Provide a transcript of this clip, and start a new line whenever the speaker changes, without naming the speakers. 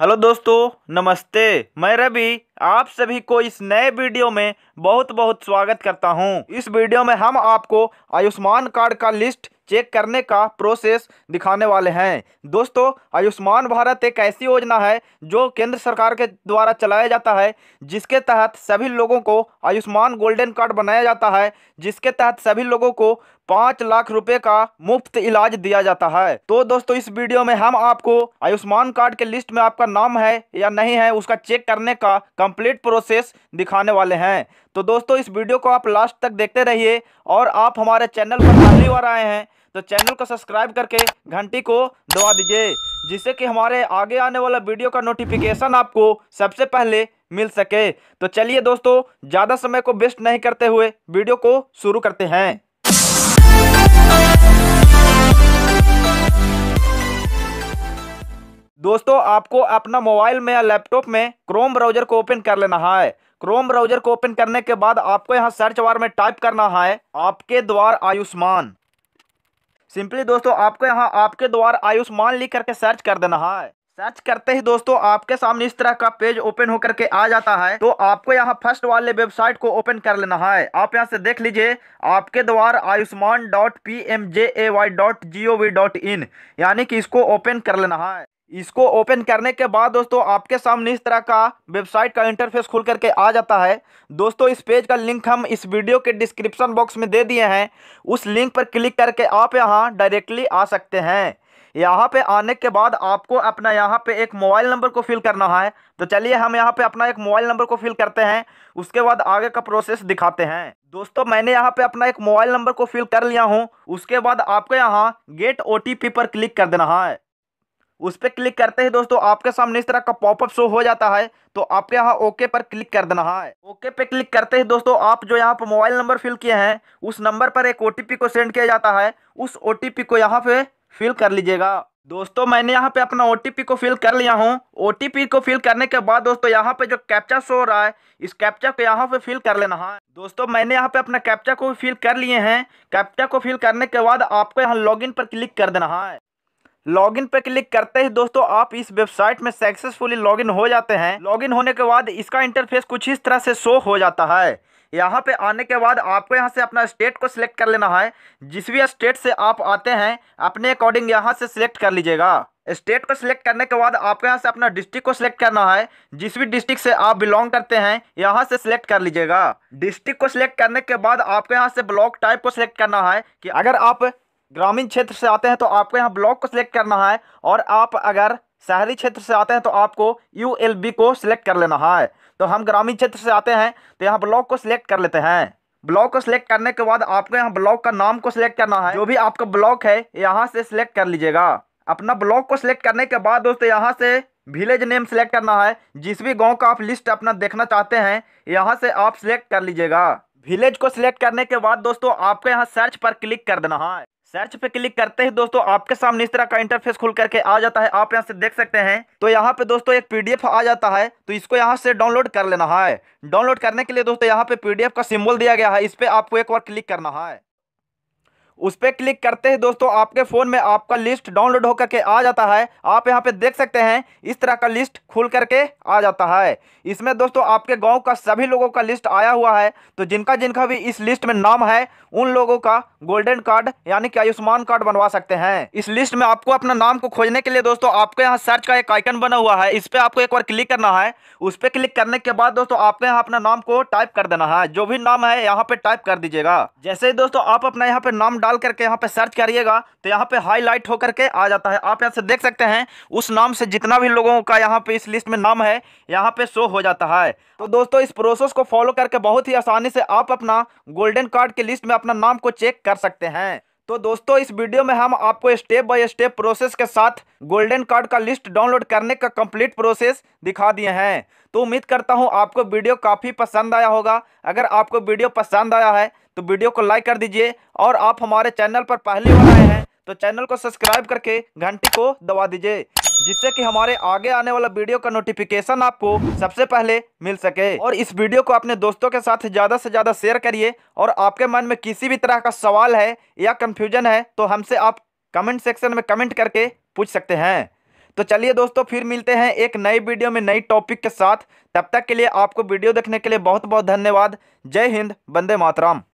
hello दोस्तों नमस्ते मैं रवि आप सभी को इस नए वीडियो में बहुत बहुत स्वागत करता हूं इस वीडियो में हम आपको आयुष्मान कार्ड का लिस्ट चेक करने का प्रोसेस दिखाने वाले हैं दोस्तों आयुष्मान भारत एक ऐसी योजना है जो केंद्र सरकार के द्वारा चलाया जाता है जिसके तहत सभी लोगों को आयुष्मान गोल्डन कार्ड बनाया जाता है जिसके तहत सभी लोगों को पाँच लाख रुपए का मुफ्त इलाज दिया जाता है तो दोस्तों इस वीडियो में हम आपको आयुष्मान कार्ड के लिस्ट में आपका नाम है या नहीं है उसका चेक करने का कंप्लीट प्रोसेस दिखाने वाले हैं तो दोस्तों इस वीडियो को आप लास्ट तक देखते रहिए और आप हमारे चैनल पर पहली बार आए हैं तो चैनल को सब्सक्राइब करके घंटी को दबा दीजिए जिससे कि हमारे आगे आने वाला वीडियो का नोटिफिकेशन आपको सबसे पहले मिल सके तो चलिए दोस्तों ज़्यादा समय को वेस्ट नहीं करते हुए वीडियो को शुरू करते हैं दोस्तों आपको अपना मोबाइल में या लैपटॉप में क्रोम ब्राउजर को ओपन कर लेना है क्रोम ब्राउजर को ओपन करने के बाद आपको यहाँ सर्च बार में टाइप करना है आपके द्वार आयुष्मान सिंपली दोस्तों आपको यहाँ आपके द्वार आयुष्मान लिख करके सर्च कर देना है सर्च करते ही दोस्तों आपके सामने इस तरह का पेज ओपन होकर के आ जाता है तो आपको यहाँ फर्स्ट वाले वेबसाइट को ओपन कर लेना है आप यहाँ से देख लीजिए आपके द्वार Ayushman dot P M J A Y dot G O V dot in यानी कि इसको ओपन कर लेना है इसको ओपन करने के बाद दोस्तों आपके सामने इस तरह का वेबसाइट का इंटरफेस खुल करके आ जाता है दोस्तों इस पेज का लिंक हम इस वीडियो के डिस्क्रिप्शन बॉक्स में दे दिए हैं उस लिंक पर क्लिक करके आप यहाँ डायरेक्टली आ सकते हैं यहाँ पे आने के बाद आपको अपना यहाँ पे एक मोबाइल नंबर को फिल करना है तो चलिए हम यहाँ पर अपना एक मोबाइल नंबर को फिल करते हैं उसके बाद आगे का प्रोसेस दिखाते हैं दोस्तों मैंने यहाँ पर अपना एक मोबाइल नंबर को फिल कर लिया हूँ उसके बाद आपको यहाँ गेट ओ पर क्लिक कर देना है उस पर क्लिक करते ही दोस्तों आपके सामने इस तरह का पॉपअप शो हो जाता है तो आपके यहाँ ओके पर क्लिक कर देना है ओके पे क्लिक करते ही दोस्तों आप जो यहाँ पर मोबाइल नंबर फिल किए हैं उस नंबर पर एक ओ को सेंड किया जाता है उस ओ को यहाँ पे फिल कर लीजिएगा दोस्तों मैंने यहाँ पे अपना ओ को फिल कर लिया हूँ ओ को फिल करने के बाद दोस्तों यहाँ पे जो कैप्चा शो हो रहा है इस कैप्चा को यहाँ पे फिल कर लेना है दोस्तों मैंने यहाँ पे अपना कैप्चा को फिल कर लिए हैं कैप्चा को फिल करने के बाद आपको यहाँ लॉग पर क्लिक कर देना है लॉगिन पे क्लिक करते ही दोस्तों आप इस वेबसाइट में सक्सेसफुली लॉगिन हो जाते हैं लॉगिन होने के बाद इसका इंटरफेस कुछ इस तरह से शो हो जाता है यहाँ पे आने के बाद आपको यहाँ से अपना स्टेट को सिलेक्ट कर लेना है जिस भी स्टेट से आप आते हैं अपने अकॉर्डिंग यहाँ से सिलेक्ट कर लीजिएगा स्टेट को सिलेक्ट करने के बाद आपको यहाँ से अपना डिस्ट्रिक्ट को सिलेक्ट करना है जिस भी डिस्ट्रिक्ट से आप बिलोंग करते हैं यहाँ से सिलेक्ट कर लीजिएगा डिस्ट्रिक्ट को सिलेक्ट करने के बाद आपको यहाँ से ब्लॉक टाइप को सिलेक्ट करना है कि अगर आप ग्रामीण क्षेत्र से आते हैं तो आपको यहाँ ब्लॉक को सिलेक्ट करना है और आप अगर शहरी क्षेत्र से आते हैं तो आपको यू को सिलेक्ट कर लेना है तो हम ग्रामीण क्षेत्र से आते हैं तो यहाँ ब्लॉक को सिलेक्ट कर लेते हैं ब्लॉक को सिलेक्ट करने के बाद आपको यहाँ ब्लॉक का नाम को सिलेक्ट करना है जो भी आपका ब्लॉक है यहाँ से सिलेक्ट कर लीजिएगा अपना ब्लॉक को सिलेक्ट करने के बाद दोस्तों यहाँ से विलेज नेम सिलेक्ट करना है जिस भी गांव का आप लिस्ट अपना देखना चाहते हैं यहाँ से आप सिलेक्ट कर लीजिएगा विलेज को सिलेक्ट करने के बाद दोस्तों आपको यहाँ सर्च पर क्लिक कर देना है सर्च पे क्लिक करते ही दोस्तों आपके सामने इस तरह का इंटरफेस खुल करके आ जाता है आप यहाँ से देख सकते हैं तो यहाँ पे दोस्तों एक पीडीएफ आ जाता है तो इसको यहाँ से डाउनलोड कर लेना है डाउनलोड करने के लिए दोस्तों यहाँ पे पीडीएफ का सिंबल दिया गया है इस पर आपको एक बार क्लिक करना है उस पर क्लिक करते ही दोस्तों आपके फ़ोन में आपका लिस्ट डाउनलोड होकर के आ जाता है आप यहाँ पे देख सकते हैं इस तरह का लिस्ट खुल करके आ जाता है इसमें दोस्तों आपके गांव का सभी लोगों का लिस्ट आया हुआ है तो जिनका जिनका भी इस लिस्ट में नाम है उन लोगों का गोल्डन कार्ड यानी कि आयुष्मान कार्ड बनवा सकते हैं इस लिस्ट में आपको अपना नाम को खोजने के लिए दोस्तों आपके यहाँ सर्च का एक आइकन बना हुआ है इस पर आपको एक बार क्लिक करना है उस पर क्लिक करने के बाद दोस्तों आपके यहाँ अपना नाम को टाइप कर देना है जो भी नाम है यहाँ पे टाइप कर दीजिएगा जैसे ही दोस्तों आप अपना यहाँ पे नाम डाल करके यहाँ पे सर्च करिएगा तो यहाँ पे हाईलाइट होकर के आ जाता है आप यहाँ से देख सकते हैं उस नाम से जितना भी लोगों का यहाँ पे इस लिस्ट में नाम है यहाँ पे शो हो जाता है तो दोस्तों इस प्रोसेस को फॉलो करके बहुत ही आसानी से आप अपना गोल्डन कार्ड के लिस्ट में अपना नाम को चेक कर सकते हैं तो दोस्तों इस वीडियो में हम आपको स्टेप बाय स्टेप प्रोसेस के साथ गोल्डन कार्ड का लिस्ट डाउनलोड करने का कंप्लीट प्रोसेस दिखा दिए हैं तो उम्मीद करता हूं आपको वीडियो काफ़ी पसंद आया होगा अगर आपको वीडियो पसंद आया है तो वीडियो को लाइक कर दीजिए और आप हमारे चैनल पर पहली बार आए हैं तो चैनल को सब्सक्राइब करके घंटी को दबा दीजिए जिससे कि हमारे आगे आने वाला वीडियो का नोटिफिकेशन आपको सबसे पहले मिल सके और इस वीडियो को अपने दोस्तों के साथ ज़्यादा से ज़्यादा शेयर करिए और आपके मन में किसी भी तरह का सवाल है या कन्फ्यूजन है तो हमसे आप कमेंट सेक्शन में कमेंट करके पूछ सकते हैं तो चलिए दोस्तों फिर मिलते हैं एक नई वीडियो में नई टॉपिक के साथ तब तक के लिए आपको वीडियो देखने के लिए बहुत बहुत धन्यवाद जय हिंद बंदे मातराम